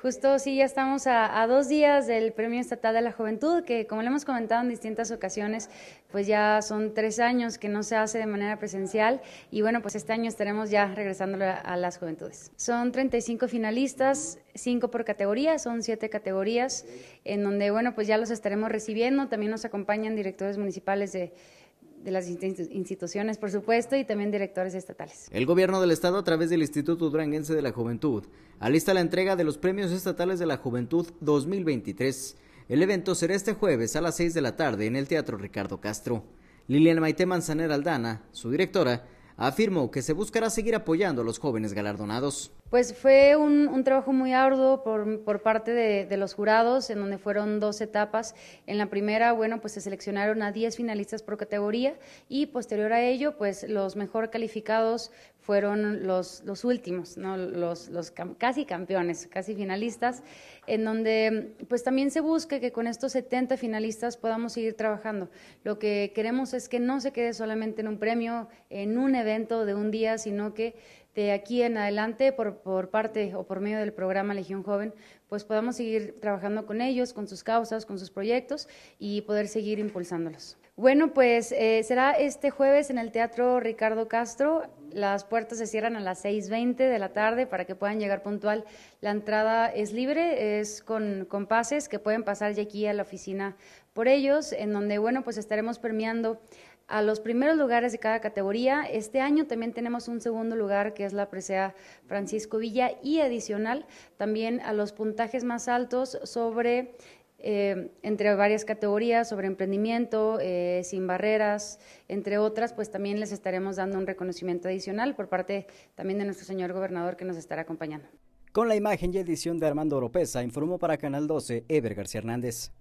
Justo sí, ya estamos a, dos días del Premio Estatal de la Juventud, que como le hemos comentado en distintas ocasiones, pues ya son tres años que no se hace de manera presencial y bueno, pues este año estaremos ya regresando a, las juventudes. Son 35 finalistas, cinco por categoría, son siete categorías, en donde bueno, pues ya los estaremos recibiendo. También nos acompañan directores municipales de de las instituciones, por supuesto, y también directores estatales. El gobierno del estado, a través del Instituto Duranguense de la Juventud, alista la entrega de los Premios Estatales de la Juventud 2023. El evento será este jueves a las 6 de la tarde en el Teatro Ricardo Castro. Liliana Maite Manzanera Aldana, su directora, afirmó que se buscará seguir apoyando a los jóvenes galardonados. Pues fue un, trabajo muy arduo por, parte de, de, los jurados, en donde fueron dos etapas. En la primera, bueno, pues se seleccionaron a 10 finalistas por categoría y posterior a ello, pues los mejor calificados fueron los, los últimos, ¿no? los, los casi campeones, casi finalistas, en donde pues también se busca que con estos 70 finalistas podamos seguir trabajando. Lo que queremos es que no se quede solamente en un premio, en un evento de un día, sino que de aquí en adelante, por, parte o por medio del programa Legión Joven, pues podamos seguir trabajando con ellos, con sus causas, con sus proyectos y poder seguir impulsándolos. Bueno, pues eh, será este jueves en el Teatro Ricardo Castro las puertas se cierran a las 6.20 de la tarde para que puedan llegar puntual. La entrada es libre, es con, pases que pueden pasar ya aquí a la oficina por ellos, en donde, bueno, pues estaremos premiando a los primeros lugares de cada categoría. Este año también tenemos un segundo lugar que es la presea Francisco Villa y adicional también a los puntajes más altos sobre eh, entre varias categorías sobre emprendimiento, eh, sin barreras, entre otras, pues también les estaremos dando un reconocimiento adicional por parte también de nuestro señor gobernador que nos estará acompañando. Con la imagen y edición de Armando Oropesa, informó para Canal 12 Ever García Hernández.